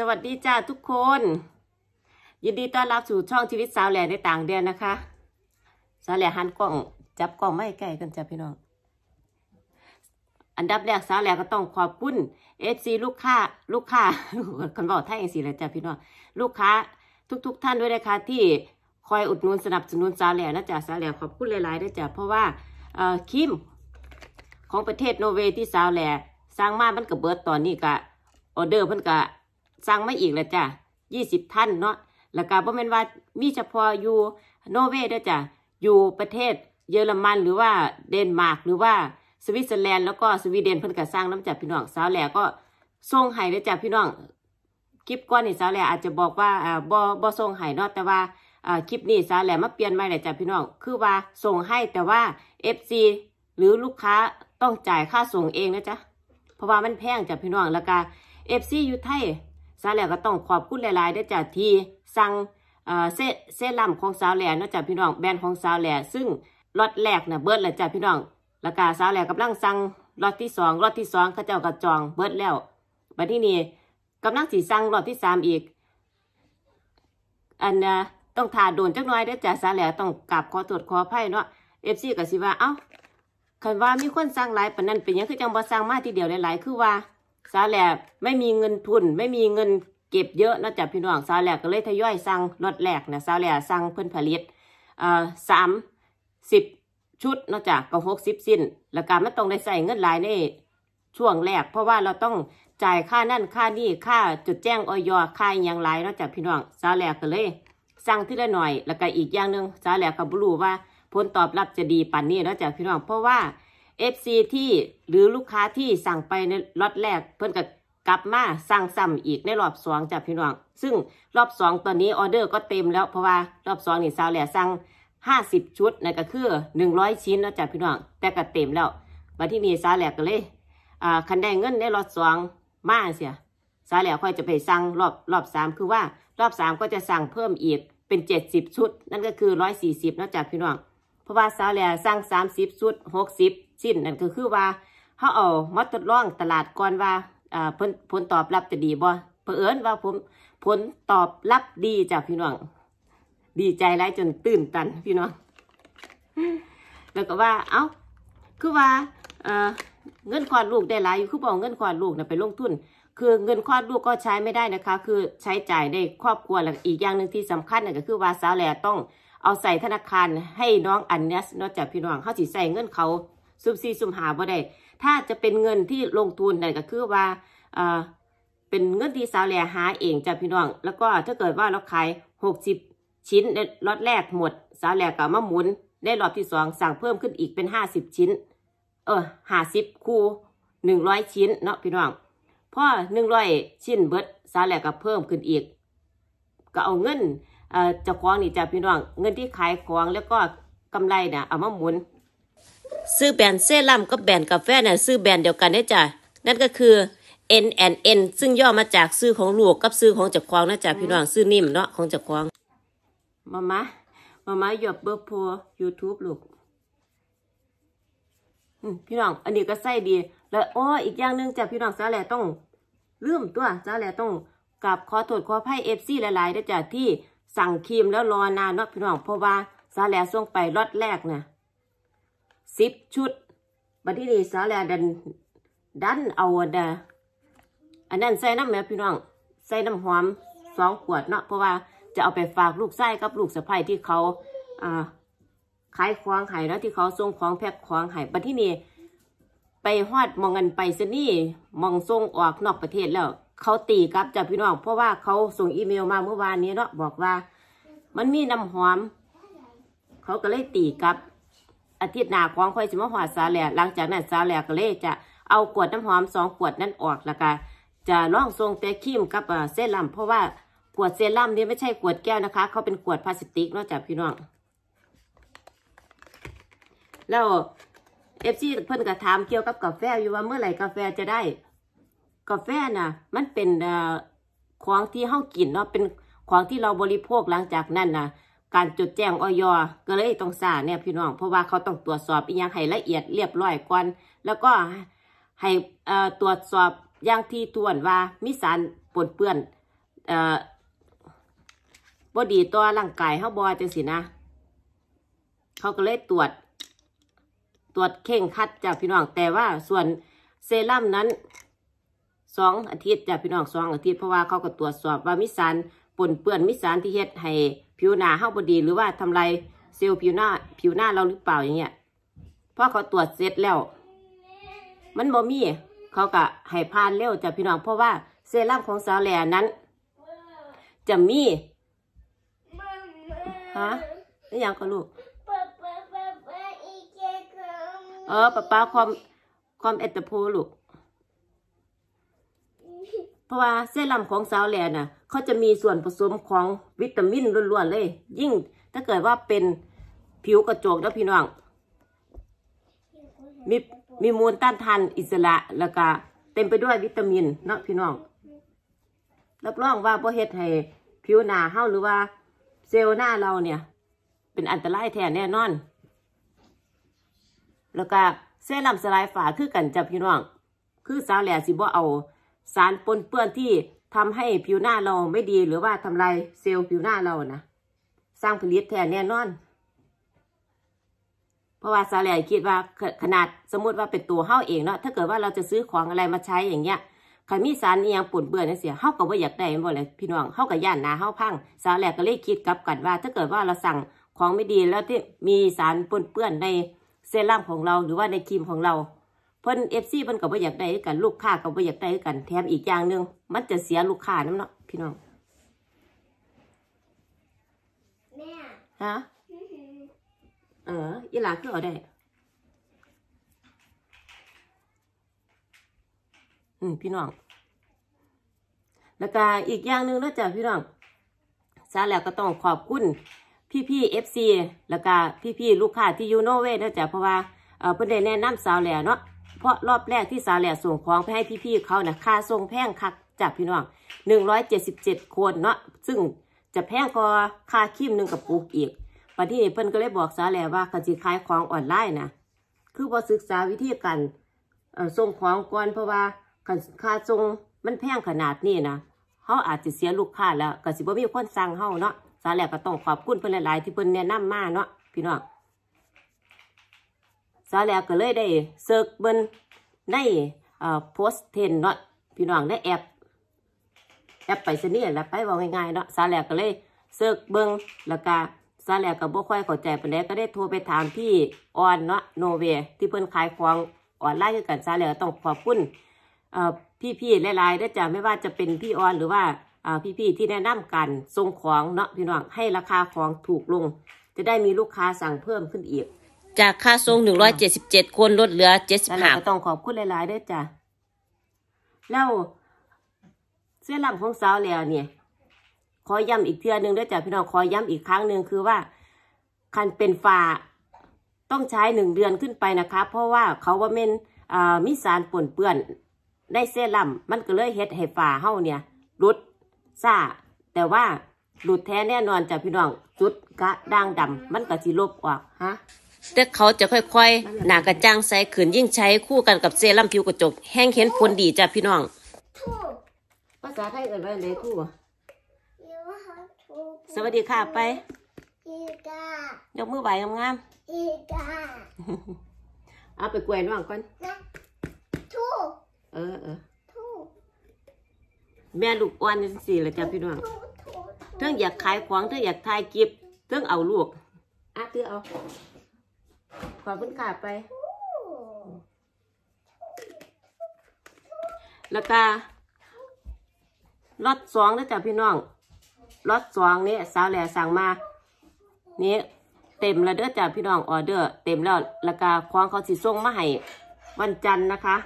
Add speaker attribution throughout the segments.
Speaker 1: สวัสดีจ้าทุกคน ยินดีต้อนรับสู่ช่องชีวิตสาวแหล่ในต่างแดนนะคะสาวแหล่หันกล้องจับกล้องไม่ใกล้กันจ้าพี่น้องอันดับแรกสาวแหล่ก็ต้องขอบคุณเอฟซีลูกค้าลูกค้าคนบอกไทยเองซีเลยจ้าพี่น้องลูกค้า ทุกๆ ท่านด้วยนะคะที่คอยอุดหนุนสนับสนุนสาวแหล่นะจ้าสาวแหล่ขอบคุณหลายๆด้วยจ้าเพราะว่าคิมของประเทศโนเวที่สาวแหล่สร้างมามันกระเบิดตอนนี้กะออเดอร์มันกะสั่งมาอีกแล้วจ้ะยี่สิบท่านเนาะแล้วก็บ่แม่นว่ามีเฉพาะอยู่โนเวด้อจ้ะ อยู่ประเทศเยอรมันหรือว่าเดนมาร์กหรือว่าสวิตเซอร์แลนด์แล้วก็สวีเดนเพิ่นก็สร้างน้ำจักพี่น้องสาวแหล่ก็ส่งให้ด้อจ้ะพี่น้อง คลิปก่อนนี่สาวแหล่อาจจะบอกว่าอ่าบ่บ่ส่งให้เนาะแต่ว่าอ่าคลิปนี้สาวแหล่มาเปลี่ยนใหม่เลยจ้ะพี่น้อง คือว่าส่งให้แต่ว่า FC หรือลูกค้าต้องจ่ายค่าส่งเองนะจ๊ะเพราะว่ามันแพงจ้ะพี่น้องแล้วก็ FC อยู่ไทยาวแหลวก็ต้องขอบคุณหลายๆได้จากที่สั่งเซเซลัมของสาวแหล่นอกจากพี่น้องแบรนด์ของสาวแหล่ ซึ่งรถแรกนะเบิร์ดแล้วจากพี่น้องราคาสาวแหล่กำลังสั่งรถที่สองรถที่สองเขาเจ้ากระจองเบิร์ดแล้วบัดที่นี่กำลังสีสั่งรถที่สามอีกอันนะต้องทาโดนจักน้อยได้จากสาวแหล่ต้องกราบขอตรวจขอไพ่เนาะเอฟซีกับสิว่าเอ้าคันว่ามีคนสร้างหลายปนนั้นเป็นยังคือจังบอสร้างมากทีเดียวหลายๆคือว่าซาแลบไม่มีเงินทุนไม่มีเงินเก็บเยอะนะจ๊ะพี่น้องซาแลบก็เลยทยอยสั่งรถแรกนะซาแลบสั่งเพิ่นผลิตอ่สามสิบชุดนะจ๊ะก็หกสิบสิ้น แล้วการไม่ต้องได้ใส่เงินหลายในช่วงแรก เพราะว่าเราต้องจ่ายค่านั่นค่านี่ค่าจดแจ้งออยค่าอย่างไรนะจ๊ะพี่น้องซาแลบก็เลยสั่งทีละหน่อย แล้วก็อีกอย่างหนึ่งซาแลบก็บรู้ว่า ผลตอบรับจะดีปันนี้นะจ๊ะพี่น้องเพราะว่า FC ที่หรือลูกค้าที่สั่งไปในล็อตแรกเพิ่นก็กลับมาสั่งซ้ำอีกในรอบสองจากพี่น้องซึ่งรอบสองตอนนี้ออเดอร์ก็เต็มแล้วเพราะว่ารอบสองนี่ซาวแหล่สั่งห้าสิบชุดนั่นก็คือหนึ่งร้อยชิ้นนะจากพี่น้อง แต่ก็เต็มแล้วมาที่นี่ซาวแหล่ก็เลยอ่าคันได้เงินในรอบสองมาเสียซาวแหล่ค่อยจะไปสั่งรอบรอบสามคือว่ารอบสามก็จะสั่งเพิ่มอีกเป็นเจ็ดสิบชุด นั่นก็คือร้อยสี่สิบนะจากพี่น้องเพราะว่าซาวแหล่สั่งสามสิบชุดหกสิบสิ้นนั่นก็คือว่าเขาเอามาทดลองตลาดก่อนว่าผลผลตอบรับจะดีบ่ เผอิญว่าผมผลตอบรับดีจากพี่น้องดีใจไรจนตื่นตันพี่น้องแล้วก็ว่าเอ้า คือว่าเงินคลอดลูกได้หลายอยู่คือบอกเงินคลอดลูกนะไปลงทุน คือเงินคลอดลูกก็ใช้ไม่ได้นะคะ คือใช้จ่ายในครอบครัว แล้วอีกอย่างหนึ่งที่สำคัญน่ะก็คือว่าสาวแหล่ต้องเอาใส่ธนาคารให้น้องอันเนสนอกจากพี่น้องเขาสิใส่เงินเขาซุ่มสี่ซุมหาบ่ได้ถ้าจะเป็นเงินที่ลงทุนนั่นก็คือว่าเออเป็นเงินที่สาวแหล่หาเองจ้ะพี่น้อง แล้วก็ถ้าเกิดว่าเราขายหกสิบชิ้นในล็อตแรกหมดสาวแหล่ก็มาหมุนได้รอบที่สองสั่งเพิ่มขึ้นอีกเป็นห้าสิบชิ้น เออห้าสิบคูหนึ่งร้อยชิ้นเนาะพี่น้องพอหนึ่งร้อยชิ้นเบิดสาวแหล่ก็เพิ่มขึ้นอีก ก็เอาเงินเอ่อจะคล้องนี่จ้ะพี่น้องเงินที่ขายค้องแล้วก็กำไรเนี่ยเอามาหมุนซื้อแบรนด์เซรั่มกับแบรนด์กาแฟเนี่ยซื้อแบรนด์เดียวกันได้จ้ะนั่นก็คือ N N N ซึ่งย่อมาจากซื้อของลูกกับซื้อของจักรควงนะจ๊ะพี่น้องซื้อนิ่มเนาะของจักรควงมามะมามาหยบเบอร์พัว YouTube ลูกพี่น้องอันนี้ก็ใส่ดี แล้วอ้ออีกอย่างหนึ่งจากพี่น้องซาแล่ต้องเรืมตัวซาแล่ต้องกับขอโทษขอไพ่เอฟซีหลายๆได้จ้ะที่สั่งครีมแล้วรอนานเนาะพี่น้องเพราะว่าซาแล่ส่งไปรอดแรกเนี่ยสิบชุด บัดที่นี่สาแลดันดันเอาดาอันนั้นใส่น้ำแม่พี่น้องใส่น้ำหอมสองขวดเนาะ เพราะว่าจะเอาไปฝากลูกไส้กับลูกสะใภ้ที่เขาาขายของไห้แล้วที่เขาส่งของแพ็คของไห้ บัดที่นี่ไปฮอดมองเงินไปซะนี่มองส่งออกนอกประเทศแล้ว เขาตีกับจากพี่น้องเพราะว่าเขาส่งอีเมลมาเมื่อวานนี้เนาะบอกว่า มันมีน้ำหอม เขาก็เลยตีกับอาทิตย์หน้าของค่อยสิมาหอดสาแหล่หลังจากนั้นสาแหล่ก็เลย จะเอากวดน้ำหอมสองขวดนั้นออกแล้วก็จะล่องทรงแต่คีมกับเซรั่มเพราะว่าขวดเซรั่มนี่ไม่ใช่ขวดแก้วนะคะ เขาเป็นขวดพลาสติกนอกจากพี่น้อง แล้วเอฟซีเพิ่นก็ถามเกี่ยวกับกาแฟอยู่ว่าเมื่อไหร่กาแฟจะได้ กาแฟน่ะ มันเป็นของที่เฮากินเนาะเป็นของที่เราบริโภคหลังจากนั้นนะการจดแจ้งออยก็เลยต้องสาเนี่ยพี่น้อง เพราะว่าเขาต้องตรวจสอบอีกอย่างให้ละเอียดเรียบร้อยก่อน แล้วก็ให้ตรวจสอบอย่างที่ทวนว่ามีสารปนเปื้อนบอดีตัวร่างกายเขาบอจังสินะ เขาก็เลยตรวจตรวจเข่งคัดจากพี่น้อง แต่ว่าส่วนเซรั่มนั้นสองอาทิตย์จากพี่น้องสองอาทิตย์เพราะว่าเขาก็ตรวจสอบว่ามีสารปนเปื้อนมีสารที่เฮ็ดให้ผิวหนาเข้าบดีหรือว่าทำลายเซลล์ผิวหน้าผิวหน้าเราหรือเปล่าอย่างเงี้ยพอเขาตรวจเสร็จแล้ว มันบ่มี เขาก็ให้พานเร็วจากพี่น้องเพราะว่าเซรั่มของสาวแหล่นั้น จะมีฮะนี่ยังก็ลูกเออป้าป้าคอมคอมเอตโพลูกเพราะว่าเซรั่มของสาวแลน่ะเขาจะมีส่วนผสมของวิตามินล้วนๆเลย ยิ่งถ้าเกิดว่าเป็นผิวกระจกนะพี่น้องมีมีมูลต้านทานอิสระแล้วก็เต็มไปด้วยวิตามินเนาะพี่น้องรับรองว่าบ่เฮ็ดให้ผิวหน้าเฮาหรือว่า เซลล์หน้าเราเนี่ย เป็นอันตรายแท้แน่นอน แล้วก็เซรั่มสลายฝาคือกันจับพี่น้องคือสาวแหล่สิบ่เอาสารปนเปื้อนที่ทำให้ผิวหน้าเราไม่ดีหรือว่าทำลายเซลล์ผิวหน้าเรานะสร้างผลิตแทนแน่นอน เพราะว่าซาาลคิดว่าขนาดสมมติว่าเป็นตัวเฮาเองเนาะถ้าเกิดว่าเราจะซื้อของอะไรมาใช้อย่างเงี้ยใครมีสารเนียงปนเปื้อนนี่เสียเฮาก็บ่าอยากได้บ่เลยพี่น้องเฮากับย่านนาเฮาพังซาาลก็เลยคิดกลับกันว่า ถ้าเกิดว่าเราสั่งของไม่ดีแล้วที่มีสารปนเปื้อนในเซรั่มของเราหรือว่าในครีมของเราพิ่นเอฟซีเพิ่นก็บ่อยากได้กัน ลูกค้าก็บ่อยากได้กันแถมอีกอย่างหนึ่งมันจะเสียลูกค้าน้ำเนาะพี่น้องแม่ฮะ เอออีหลาคือเอาได้ อืมพี่น้องแล้วก็อีกอย่างหนึ่งนะจ๊ะพี่น้องซาแล้วก็ต้องขอบคุณพี่พี่เอฟซีแล้วก็พี่พี่ลูกค้าที่ยูโนเวทนะจ๊ะเพราะว่าเออเพื่อนได้แนะนำสาวแล้วเนาะเพราะรอบแรกที่สาแหล่ส่งของไปให้พี่ๆเขานะค่าส่งแพงคักจากพี่น้องหนึ่งร้อยเจ็ดสิบเจ็ดคนเนาะซึ่งจะแพงกว่าค่าคิีมหนึ่งกับปุกอีกปันที่เพิ่นก็เลยบอกสาแหล่ว่าการจีขายของออนไลน์นะ คือพอศึกษาวิธีการส่งของก่อนเพราะว่าค่าส่งมันแพงขนาดนี้นะเขาอาจจะเสียลูกค้าแล้วก็สิบ่มีคนสั่งเขาเนาะสาแหล่ก็ต้องขอบคุณเพื่อนหลายๆ ที่เพื่อนแนะนำมาเนาะพี่น้องสาเแล้วก็เลยได้เซิร์ชเบิ้งในโพสเทนเนาะพี่น้องได้แอปแอปไปเสนียแล้วไปว่าง่ายๆเนาะสาเแล้วก็เลยเซิร์ชเบิ้งแล้วก็ซาแล้วก็บ่ค่อยเข้าใจปานใดก็ได้โทรไปถามพี่ออนเนาะโนเว ที่เพิ่นขายของออนไลน์คือกันซาแล้วต้องขอบคุณพี่ๆหลายๆด้จ้ะไม่ว่าจะเป็นพี่ออนหรือว่าพี่ๆที่แนะนำกันส่งของเนาะพี่น้องให้ราคาของถูกลง จะได้มีลูกค้าสั่งเพิ่มขึ้นอีกจากค่าทรงหนึ่งร้อยเจ็ดสิบเจ็ดคนลดเหลือเจ็ดสิบห้าต้องขอบคุณหลายๆด้วยจ้ะ แล้วเสื้อลำของสาวแล้วเนี่ยขอย้ำอีกเทือนึงด้วยจ้ะพี่น้องขอย้ำอีกครั้งหนึ่งคือว่า คันเป็นฝาต้องใช้หนึ่งเดือนขึ้นไปนะคะ เพราะว่าเขาว่าเม่นมิสารปนเปื้อนได้เสื้อลำมันก็เลยเฮ็ดให้ฝาเฮาเนี่ยรุดซ่าแต่ว่าหลุดแท้แน่นอนจ้ะพี่น้องจุดกะด่างดำมันก็สิลบออกฮะแต่เขาจะค่อย ๆ หนากระจ้างใสขืนยิ่งใช้คู่กันกับเซรั่มผิวกระจก แห้งเห็นผลดีจ้ะพี่น้องภาษาไทยเอ่ยไปเลยคู่สวัสดีค่ะไปยกมือไหวงามเอาไปกวนว่างก่อนทูเออเออแม่ลูกอ้นนสี่เลยจ้ะพี่น้องเทั้งอยากขายของเทั้งอยากทายกิบเทั้งเอาลูก อ่ะเตื้อเอาขอบคุณค่ะไปแล้วก็ล็อตสองนะจ๊ะพี่น้อง ล็อตสองนี้สาวแหล่สั่งมา นี้เต็มแล้วเด้อจ้ะพี่น้องออเดอร์ เต็มแล้วแล้วก็คองเขาสีส่งมาให้วันจันทร์นะคะ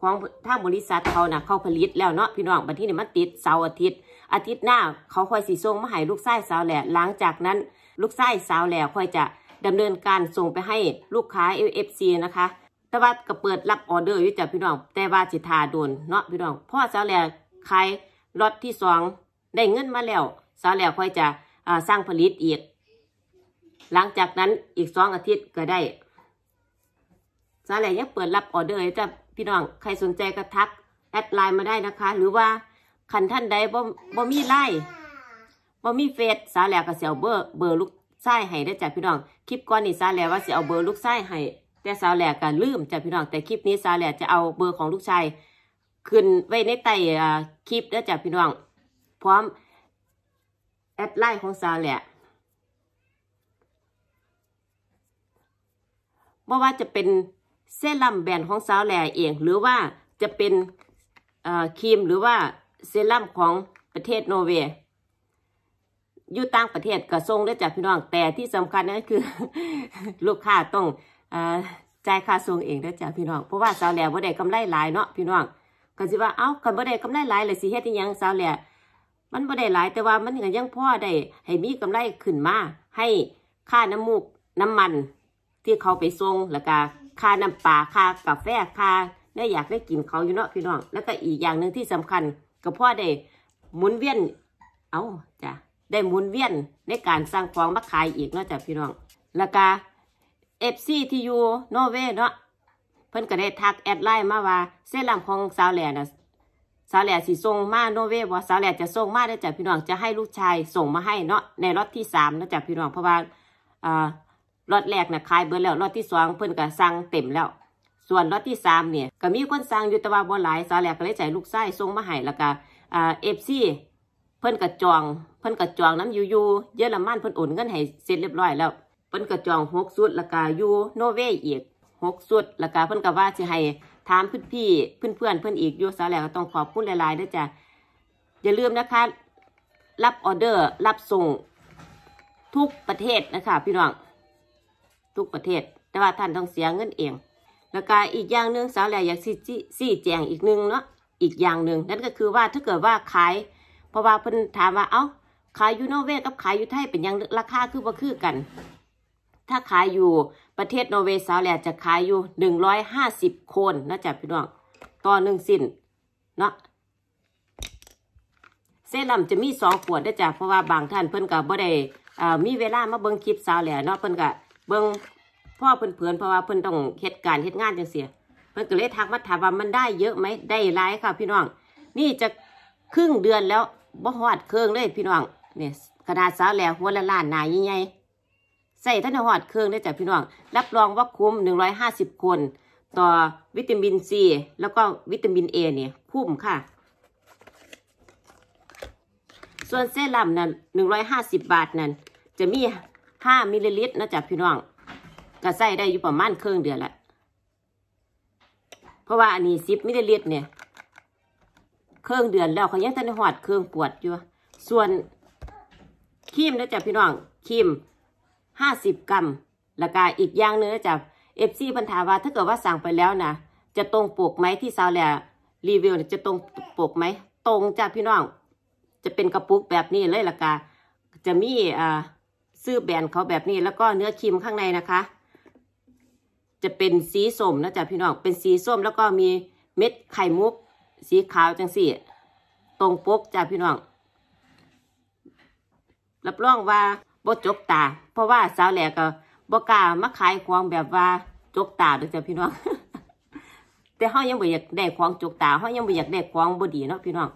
Speaker 1: ของทางบริษัทเขานะเขาผลิตแล้วเนาะพี่น้องวันที่นี่มันติดเสาร์อาทิตย์ อาทิตย์หน้าเขาค่อยสีส่งมาให้ลูกไส้สาวแหล่หลังจากนั้น ลูกไส้สาวแหล่ค่อยจะดำเนินการส่งไปให้ลูกค้า LFC นะคะแต่ว่าก็เปิดรับออเดอร์อยู่จากพี่น้อง แต่ว่าสิทาโดน เนาะพี่น้องพ่อสาวแหล่ขายรถที่สองได้เงินมาแล้วสาวแหล่ค่อยจะสร้างผลิตอีก หลังจากนั้นอีกสองอาทิตย์ก็ได้ สาวแหล่ยังเปิดรับออเดอร์จากพี่น้อง ใครสนใจก็ทักแอดไลน์มาได้นะคะ หรือว่าคันท่านใดบ่บ่มีไลน์บ่มีเฟซสาวแหล่กบเสียวเบอร์เบอร์ลูกไส้ให้ได้จากพี่น้อง คลิปก่อนนี่ซาแล้วว่าจะเอาเบอร์ลูกไส้ให้ แต่สาวแหลกก็ลืมจากพี่น้อง แต่คลิปนี้ซาแลกจะเอาเบอร์ของลูกชายขึ้นไว้ในใต้คลิปได้จากพี่น้องพร้อมแอดไลน์ของสาวแหลกไม่ว่าจะเป็นเซรั่มแบรนด์ของสาวแหล่เองหรือว่าจะเป็นครีมหรือว่าเซรั่มของประเทศโนเวย์อยู่ต่างประเทศก็ส่งได้จากพี่น้อง แต่ที่สำคัญนั่นคือ ลูกค้าต้องจ่ายค่าส่งเองได้จากพี่น้องเพราะว่าสาวแหล่บ่ได้กำไรหลาย เนาะพี่น้องก็สิว่าเอ้ากันบ่ได้กำไรหลายเลยสิเฮ็ดยังสาวแหล่มันบ่ได้หลายแต่ว่ามันก็ยังพ่อได้ให้มีกำไรขึ้นมา ให้ค่าน้ำมูกน้ำมันที่เขาไปส่งแล้วก็ค่าน้ำปลาค่ากาแฟค่าได้อยากได้กินเขาอยู่เนาะพี่น้องแล้วก็อีกอย่างหนึ่งที่สำคัญก็พ่อได้หมุนเวียน เอ้าจ้ะได้หมุนเวียนในการสร้างฟองมาขายอีกนอกจากพี่น้องแล้วก็เอฟซีที่อยู่นอร์เวย์เนาะเพิ่นก็ได้ทักแอดไลน์มาว่าเส้นลำของสาวแหล่นะสาวแหล่สีส่งมาโนเวว่าสาวแหล่จะส่งมาได้จากพี่น้องจะให้ลูกชายส่งมาให้เนาะในรถที่สามนอกจากพี่น้องเพราะว่าอ่ารถแรกนะขายเบอร์แล้วรถที่สองเพิ่นก็สั่งเต็มแล้ว ส่วนรถที่สามเนี่ยก็มีคนสั่งอยู่แต่ว่าบ่หลายสาวแหล่ก็เลยใจลูกชายส่งมาให้แล้วก็อ่าเอฟซีเพิ่นกระจองเพิ่นกระจองน้ำยูยูเยอรมันเพิ่นโอนเงินให้เสร็จเรียบร้อยแล้วเพิ่นกระจองหกสุดละกายูโนเวอีกหกสุดละกาเพิ่นกะว่าสิให้ถามเพื่อนพี่เพื่อนเพื่อนเพื่อนอีกยูสาแล้วต้องขอบคุณหลายๆด้วยจ้ะอย่าลืมนะคะ รับออเดอร์รับส่งทุกประเทศนะคะพี่น้องทุกประเทศ แต่ว่าท่านต้องเสียเงินเอง แล้วก็อีกอย่างหนึ่งสาวแหล่อยากซี่แจงอีกหนึ่งเนาะอีกอย่างหนึ่งนั่นก็คือว่าถ้าเกิดว่าขายเพราะว่าเพิ่นถามว่าเอ้าขายอยู่นอร์เวย์กับขายอยู่ไทยเป็นยังราคาคือว่าคือกัน ถ้าขายอยู่ประเทศนอร์เวย์สาวแหลจะขายอยู่หนึ่งร้อยห้าสิบคนนะจ๊ะพี่น้องต่อหนึ่งสิ้นเนาะเซรั่มจะมีสองขวดนะจ๊ะเพราะว่าบางท่านเพิ่นกับบ่ได้มีเวลามาเบิ้งคลิปสาวแหล่เนาะเพิ่นกับเบิ้งพ่อเพิ่นเพื่อนเพราะว่าเพิ่นต้องเหตุการณ์เหตุงานจังเสียเพิ่นก็เลยทักมาถามว่ามันได้เยอะไหมได้หลายค่ะพี่น้องนี่จะครึ่งเดือนแล้วบ่หอดเครื่องเลยพี่น้องเนี่ยขนาด สาวแหลหัวละล้านนายใหญ่ใส่ท่านหอด เครื่องได้จากพี่น้องรับรองว่าคุ้มหนึ่งร้อยห้าสิบคน ต่อวิตามินซี แล้วก็วิตามินเอเนี่ยคุ้มค่ะ ส่วนเซรั่มนั้นหนึ่งร้อยห้าสิบบาทนั้น จะมีห้ามิลลิลิตรนะจ๊ะพี่น้องก็ใส่ได้ อยู่ประมาณครื่องเดือนละ เพราะว่าอันนี้ซิปมิลลิลิตรเนี่ยเครื่องเดือนแล้วเขายังทันหอดเครื่องปวดอยู่ ส่วนครีมนะจ๊ะพี่น้องครีมห้าสิบกรัมแล้วก็อีกอย่างนึงนะจ๊ะเอฟซีปัญหาว่าถ้าเกิดว่าสั่งไปแล้วนะจะตรงปกไหมที่ซาวแลรีวิวจะตรงปกไหมตรงจ้ะพี่น้องจะเป็นกระปุกแบบนี้เลยละกาจะมีอ่าซื้อแบรนด์เขาแบบนี้แล้วก็เนื้อครีมข้างในนะคะ จะเป็นสีส้มนะจ๊ะพี่น้องเป็นสีส้มแล้วก็มีเม็ดไข่มุกสีขาวจังสี่ ตรงปกจ้าพี่น้อง รับรองว่าบ่จกตา เพราะว่าสาวแหลกก็บ่กล้ามาขายของแบบว่าจกตาด้วยจ้าพี่น้อง แต่ห้อยังบ่อยากได้ของจกตา ห้อยังบ่อยากได้ของบ่ดีเนาะพี่น้อง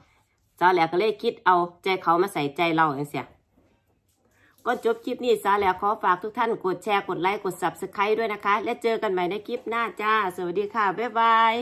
Speaker 1: สาวแหลกก็เลยคิดเอาใจเขามาใส่ใจเราอย่างเสียก็จบคลิปนี้สาวแหลกขอฝากทุกท่านกดแชร์กดไลค์กดซับสไครต์ด้วยนะคะ และเจอกันใหม่ในคลิปหน้าจ้า สวัสดีค่ะ บ๊ายบาย